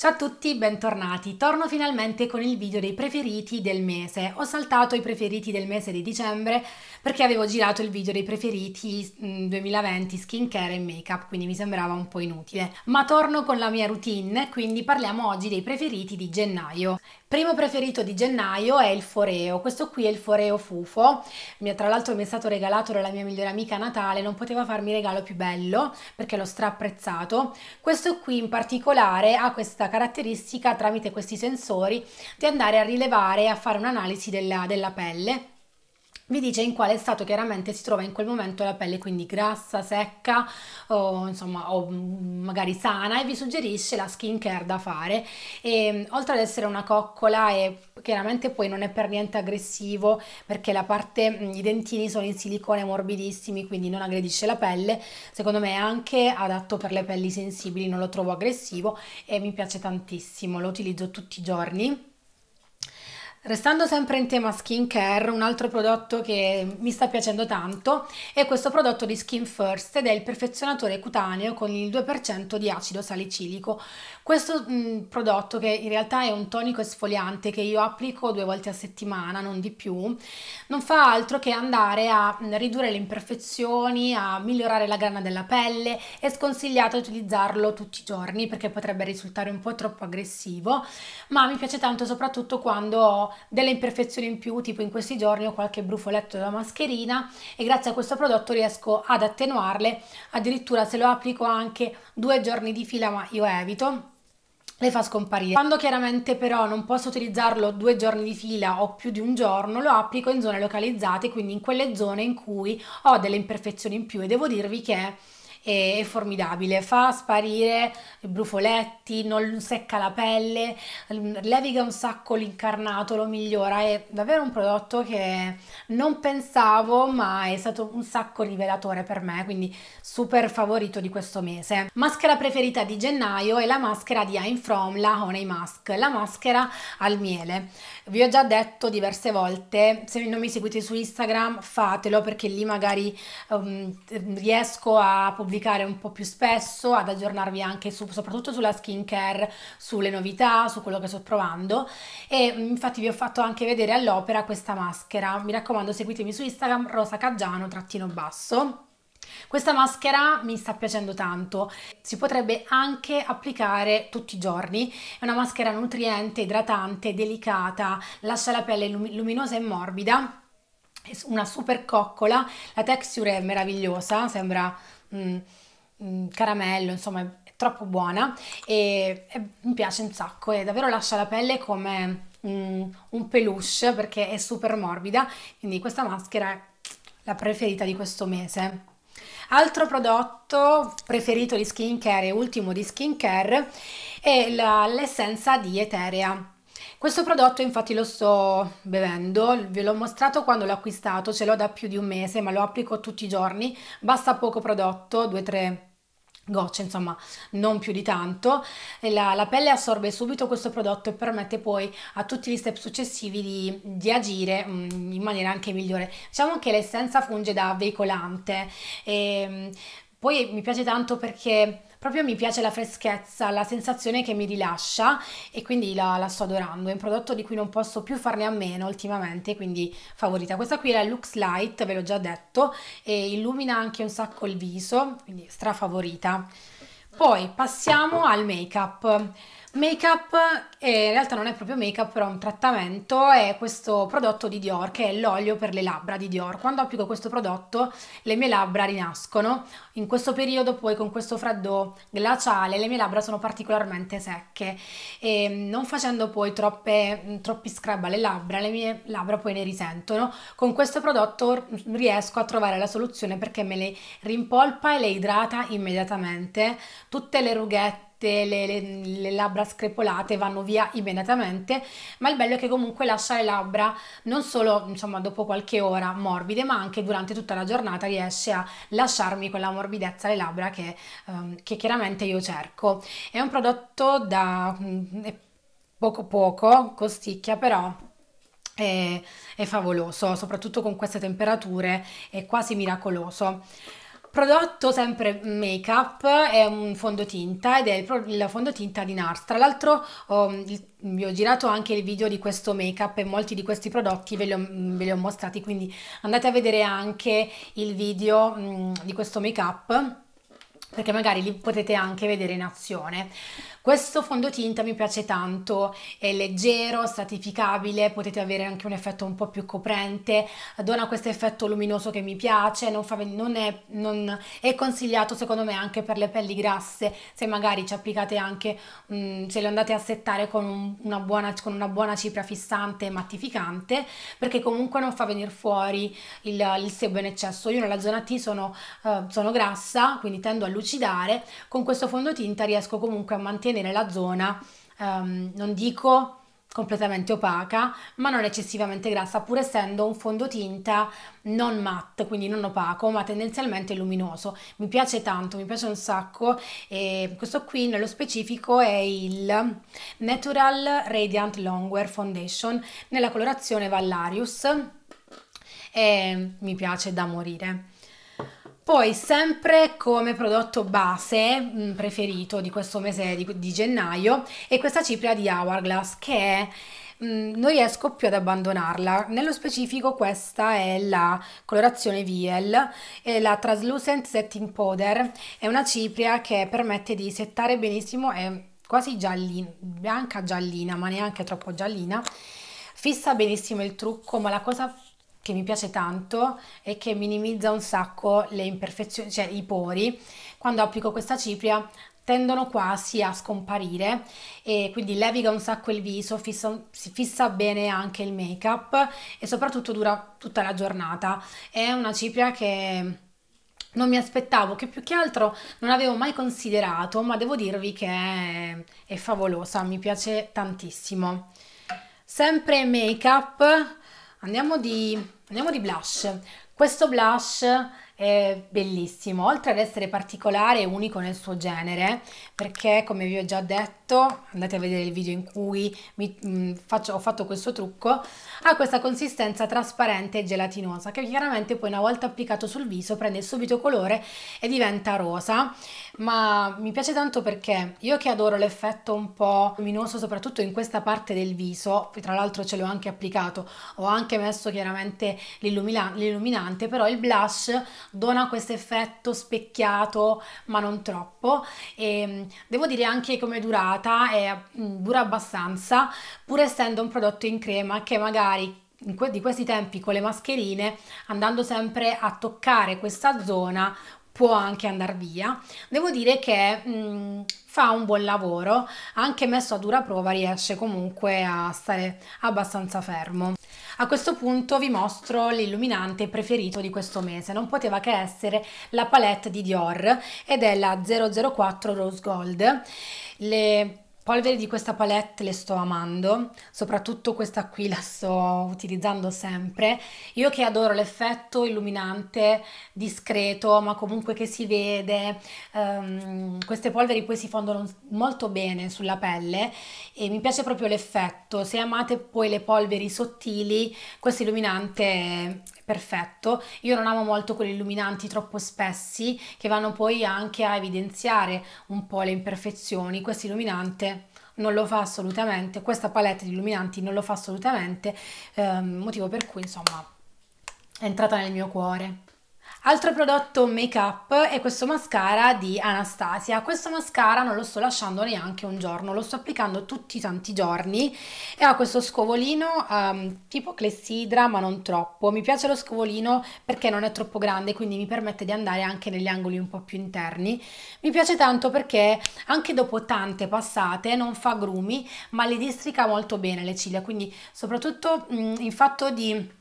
Ciao a tutti, bentornati. Torno finalmente con il video dei preferiti del mese. Ho saltato i preferiti del mese di dicembre perché avevo girato il video dei preferiti 2020 mm, skincare e make-up, quindi mi sembrava un po' inutile. Ma torno con la mia routine, quindi parliamo oggi dei preferiti di gennaio. Primo preferito di gennaio è il Foreo, questo qui è il Foreo Fufo, tra l'altro mi è stato regalato dalla mia migliore amica Natale, non poteva farmi regalo più bello perché l'ho strapprezzato. Questo qui in particolare ha questa caratteristica tramite questi sensori di andare a rilevare e a fare un'analisi della, della pelle vi dice in quale stato chiaramente si trova in quel momento la pelle, quindi grassa, secca o insomma o mm, magari sana e vi suggerisce la skincare da fare. E, mm, oltre ad essere una coccola e chiaramente poi non è per niente aggressivo perché la parte, mm, i dentini sono in silicone morbidissimi quindi non aggredisce la pelle, secondo me è anche adatto per le pelli sensibili, non lo trovo aggressivo e mi piace tantissimo, lo utilizzo tutti i giorni Restando sempre in tema skincare, un altro prodotto che mi sta piacendo tanto è questo prodotto di Skin First ed è il perfezionatore cutaneo con il 2% di acido salicilico. Questo mh, prodotto che in realtà è un tonico esfoliante che io applico due volte a settimana, non di più, non fa altro che andare a ridurre le imperfezioni, a migliorare la grana della pelle. È sconsigliato utilizzarlo tutti i giorni perché potrebbe risultare un po' troppo aggressivo, ma mi piace tanto soprattutto quando ho delle imperfezioni in più, tipo in questi giorni ho qualche brufoletto della mascherina e grazie a questo prodotto riesco ad attenuarle, addirittura se lo applico anche due giorni di fila ma io evito le fa scomparire. Quando chiaramente però non posso utilizzarlo due giorni di fila o più di un giorno, lo applico in zone localizzate, quindi in quelle zone in cui ho delle imperfezioni in più e devo dirvi che è, è formidabile, fa sparire i brufoletti, non secca la pelle, leviga un sacco l'incarnato, lo migliora, è davvero un prodotto che non pensavo ma è stato un sacco rivelatore per me, quindi super favorito di questo mese. Maschera preferita di gennaio è la maschera di I'm From, la Honey Mask, la maschera al miele. Vi ho già detto diverse volte, se non mi seguite su Instagram fatelo perché lì magari um, riesco a pubblicare pubblicare un po' più spesso, ad aggiornarvi anche su, soprattutto sulla skincare, sulle novità, su quello che sto provando e mm, infatti vi ho fatto anche vedere all'opera questa maschera. Mi raccomando seguitemi su Instagram rosacaggiano trattino basso. Questa maschera mi sta piacendo tanto, si potrebbe anche applicare tutti i giorni, è una maschera nutriente, idratante, delicata, lascia la pelle lum luminosa e morbida è una super coccola, la texture è meravigliosa, sembra mm, mm, caramello, insomma è troppo buona e, e, mi piace un sacco e davvero lascia la pelle come mm, un peluche perché è super morbida, quindi questa maschera è la preferita di questo mese. Altro prodotto preferito di skincare e ultimo di skincare è l'essenza di Eterea questo prodotto infatti lo sto bevendo, ve l'ho mostrato quando l'ho acquistato, ce l'ho da più di un mese ma lo applico tutti i giorni, basta poco prodotto, 2-3 gocce, insomma, non più di tanto. La, la, pelle assorbe subito questo prodotto e permette poi a tutti gli step successivi di, di agire mm, in maniera anche migliore. Diciamo che l'essenza funge da veicolante e ehm, poi mi piace tanto perché proprio mi piace la freschezza, la sensazione che mi rilascia e quindi la, la, sto adorando. È un prodotto di cui non posso più farne a meno ultimamente, quindi favorita. Questa qui è la Lux Light, ve l'ho già detto, e illumina anche un sacco il viso, quindi strafavorita. Poi passiamo al make-up. Makeup, eh, in realtà non è proprio make up, però è un trattamento, è questo prodotto di Dior che è l'olio per le labbra di Dior. Quando applico questo prodotto le mie labbra rinascono. In questo periodo poi con questo freddo glaciale le mie labbra sono particolarmente secche e mm, non facendo poi troppe, mm, troppi scrub alle labbra, le mie labbra poi ne risentono. Con questo prodotto riesco a trovare la soluzione perché me le rimpolpa e le idrata immediatamente. Tutte le rughette strette, le, le, le, labbra screpolate vanno via immediatamente, ma il bello è che comunque lascia le labbra non solo insomma, dopo qualche ora morbide, ma anche durante tutta la giornata riesce a lasciarmi quella morbidezza alle labbra che, ehm, che chiaramente io cerco. È un prodotto da mm, poco poco, costicchia però è, è favoloso, soprattutto con queste temperature è quasi miracoloso prodotto sempre make up è un fondotinta ed è il fondotinta di NARS tra l'altro vi ho girato anche il video di questo make up e molti di questi prodotti ve li ho, ve li ho mostrati quindi andate a vedere anche il video mh, mm, di questo make up perché magari li potete anche vedere in azione. Questo fondotinta mi piace tanto, è leggero, stratificabile, potete avere anche un effetto un po' più coprente, dona questo effetto luminoso che mi piace, non, fa, non, è, non è, consigliato secondo me anche per le pelli grasse, se magari ci applicate anche, mh, mm, se le andate a settare con, un, una buona, con una buona cipria fissante e mattificante, perché comunque non fa venire fuori il, il sebo in eccesso. Io nella zona T sono, uh, sono grassa, quindi tendo a lucidare, con questo fondotinta riesco comunque a mantenere la zona, ehm, non dico completamente opaca, ma non eccessivamente grassa, pur essendo un fondotinta non matte, quindi non opaco, ma tendenzialmente luminoso. Mi piace tanto, mi piace un sacco e questo qui nello specifico è il Natural Radiant Longwear Foundation nella colorazione Vallarius e mi piace da morire. Poi sempre come prodotto base mm, preferito di questo mese di, di gennaio è questa cipria di Hourglass che è mm, non riesco più ad abbandonarla. Nello specifico questa è la colorazione VL, è la Translucent Setting Powder, è una cipria che permette di settare benissimo, è quasi giallina, bianca giallina, ma neanche troppo giallina, fissa benissimo il trucco, ma la cosa che mi piace tanto e che minimizza un sacco le imperfezioni, cioè i pori. Quando applico questa cipria tendono quasi a scomparire e quindi leviga un sacco il viso, fissa, si fissa bene anche il make up e soprattutto dura tutta la giornata. È una cipria che non mi aspettavo, che più che altro non avevo mai considerato, ma devo dirvi che è, è favolosa, mi piace tantissimo. Sempre make up, Andiamo di, andiamo di blush. Questo blush è bellissimo, oltre ad essere particolare e unico nel suo genere, perché come vi ho già detto, andate a vedere il video in cui mi, mh, mm, faccio, ho fatto questo trucco, ha questa consistenza trasparente e gelatinosa che chiaramente poi una volta applicato sul viso prende subito colore e diventa rosa, ma mi piace tanto perché io che adoro l'effetto un po' luminoso soprattutto in questa parte del viso, tra l'altro ce l'ho anche applicato, ho anche messo chiaramente l'illuminante, però il blush dona questo effetto specchiato ma non troppo e ehm, devo dire anche come durata è, mm, dura abbastanza pur essendo un prodotto in crema che magari di questi tempi con le mascherine andando sempre a toccare questa zona può anche andare via. Devo dire che mh, fa un buon lavoro, anche messo a dura prova riesce comunque a stare abbastanza fermo. A questo punto vi mostro l'illuminante preferito di questo mese, non poteva che essere la palette di Dior ed è la 004 Rose Gold. Le polveri di questa palette le sto amando, soprattutto questa qui la sto utilizzando sempre. Io che adoro l'effetto illuminante, discreto, ma comunque che si vede, um, queste polveri poi si fondono molto bene sulla pelle e mi piace proprio l'effetto. Se amate poi le polveri sottili, questo illuminante perfetto. Io non amo molto quelli illuminanti troppo spessi che vanno poi anche a evidenziare un po' le imperfezioni. Questo illuminante non lo fa assolutamente, questa palette di illuminanti non lo fa assolutamente, eh, motivo per cui insomma è entrata nel mio cuore. Altro prodotto make up è questo mascara di Anastasia. Questo mascara non lo sto lasciando neanche un giorno, lo sto applicando tutti tanti giorni e ha questo scovolino um, tipo clessidra ma non troppo. Mi piace lo scovolino perché non è troppo grande quindi mi permette di andare anche negli angoli un po' più interni. Mi piace tanto perché anche dopo tante passate non fa grumi ma li districa molto bene le ciglia quindi soprattutto mh, mm, in fatto di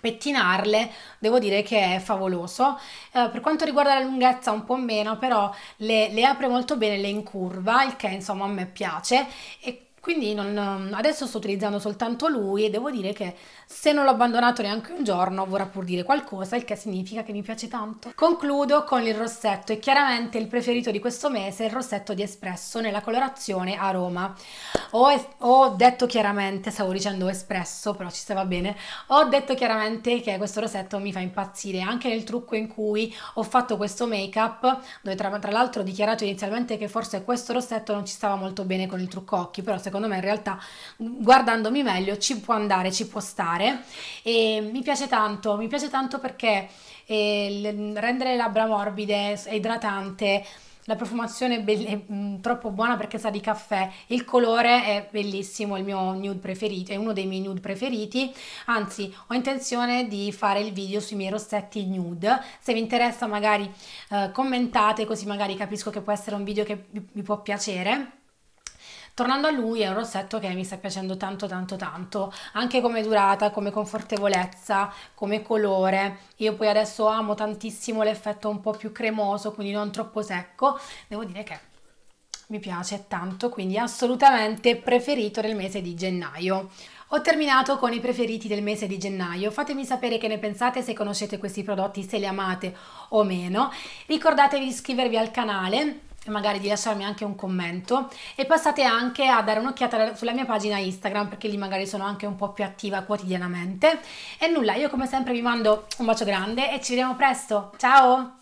pettinarle devo dire che è favoloso eh, per quanto riguarda la lunghezza un po' meno però le, le apre molto bene le incurva il che insomma a me piace e quindi non, ehm, adesso sto utilizzando soltanto lui e devo dire che se non l'ho abbandonato neanche un giorno vorrà pur dire qualcosa, il che significa che mi piace tanto. Concludo con il rossetto e chiaramente il preferito di questo mese è il rossetto di Espresso nella colorazione aroma. Ho, ho detto chiaramente, stavo dicendo Espresso, però ci stava bene, ho detto chiaramente che questo rossetto mi fa impazzire anche nel trucco in cui ho fatto questo make up, dove tra, tra l'altro ho dichiarato inizialmente che forse questo rossetto non ci stava molto bene con il trucco occhi, però secondo secondo me in realtà guardandomi meglio ci può andare, ci può stare e mi piace tanto, mi piace tanto perché eh, rendere le labbra morbide è idratante la profumazione è, è mm, troppo buona perché sa di caffè, il colore è bellissimo, è il mio nude preferito, è uno dei miei nude preferiti, anzi ho intenzione di fare il video sui miei rossetti nude, se vi interessa magari eh, commentate così magari capisco che può essere un video che vi, vi può piacere. Tornando a lui è un rossetto che mi sta piacendo tanto tanto tanto, anche come durata, come confortevolezza, come colore. Io poi adesso amo tantissimo l'effetto un po' più cremoso, quindi non troppo secco. Devo dire che mi piace tanto, quindi assolutamente preferito del mese di gennaio. Ho terminato con i preferiti del mese di gennaio, fatemi sapere che ne pensate, se conoscete questi prodotti, se li amate o meno. Ricordatevi di iscrivervi al canale, magari di lasciarmi anche un commento e passate anche a dare un'occhiata sulla mia pagina Instagram perché lì magari sono anche un po' più attiva quotidianamente e nulla, io come sempre vi mando un bacio grande e ci vediamo presto, ciao!